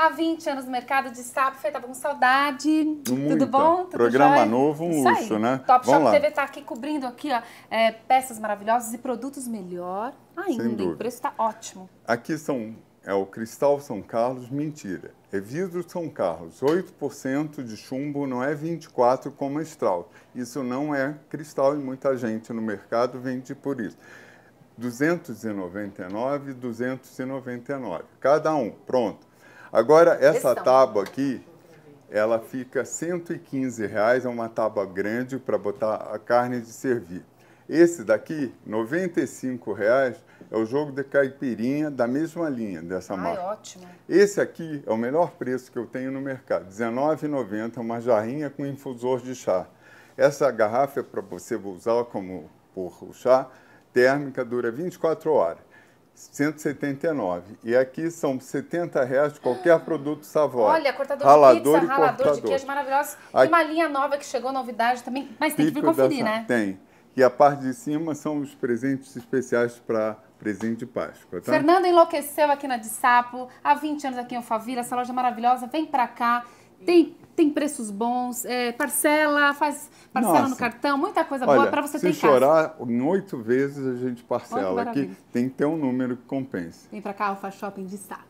há 20 anos no mercado de sapo. Fê, tava tá com saudade. Tudo bom? Tudo Programa novo, um Isso aí. né? Top Vamos Shop lá. TV tá aqui cobrindo aqui, ó, é, peças maravilhosas e produtos melhor ainda. O preço tá ótimo. Aqui são é o cristal São Carlos, mentira. É vidro São Carlos, 8% de chumbo, não é 24 como a Isso não é cristal e muita gente no mercado vende por isso. 299, 299, cada um, pronto. Agora, essa tábua aqui, ela fica 115 115,00, é uma tábua grande para botar a carne de servir. Esse daqui, 95 95,00, é o jogo de caipirinha da mesma linha dessa Ai, marca. ótimo. Esse aqui é o melhor preço que eu tenho no mercado, R$ 19,90 uma jarrinha com infusor de chá. Essa garrafa é para você usar como por chá, térmica, dura 24 horas. 179. E aqui são 70 reais de qualquer ah, produto Savoy. Olha, cortador ralador de pizza, ralador cortador. de queijo maravilhoso. Aqui, e uma linha nova que chegou, novidade também. Mas tem que vir conferir, né? Tem. E a parte de cima são os presentes especiais para presente de Páscoa. Tá? Fernanda enlouqueceu aqui na de Sapo, há 20 anos aqui em Alfaville, essa loja maravilhosa. Vem para cá. Tem tem preços bons, é, parcela, faz parcela Nossa. no cartão, muita coisa Olha, boa para você ter em casa. Se chorar, em oito vezes a gente parcela, que tem que ter um número que compense. Vem para cá, Alfa Shopping destaca.